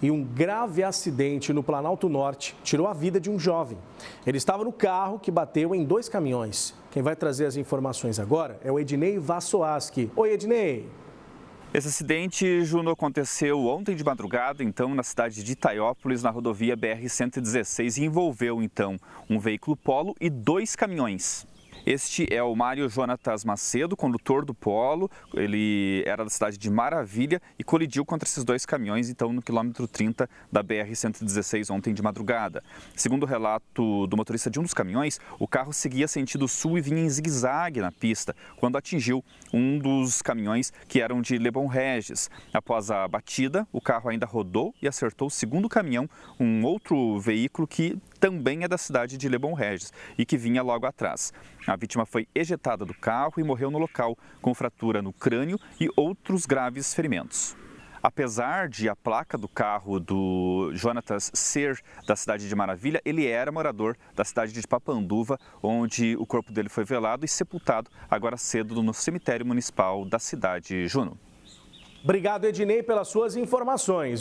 e um grave acidente no Planalto Norte tirou a vida de um jovem. Ele estava no carro que bateu em dois caminhões. Quem vai trazer as informações agora é o Ednei Vassoaski. Oi, Ednei! Esse acidente, Juno, aconteceu ontem de madrugada, então, na cidade de Itaiópolis, na rodovia BR-116, e envolveu, então, um veículo Polo e dois caminhões. Este é o Mário Jonatas Macedo, condutor do Polo. Ele era da cidade de Maravilha e colidiu contra esses dois caminhões, então, no quilômetro 30 da BR-116, ontem de madrugada. Segundo o relato do motorista de um dos caminhões, o carro seguia sentido sul e vinha em zigue-zague na pista, quando atingiu um dos caminhões que eram de Lebon Regis. Após a batida, o carro ainda rodou e acertou o segundo caminhão, um outro veículo que também é da cidade de Lebon Regis e que vinha logo atrás. A vítima foi ejetada do carro e morreu no local, com fratura no crânio e outros graves ferimentos. Apesar de a placa do carro do Jonatas ser da cidade de Maravilha, ele era morador da cidade de Papanduva, onde o corpo dele foi velado e sepultado agora cedo no cemitério municipal da cidade, Juno. Obrigado, Ednei, pelas suas informações.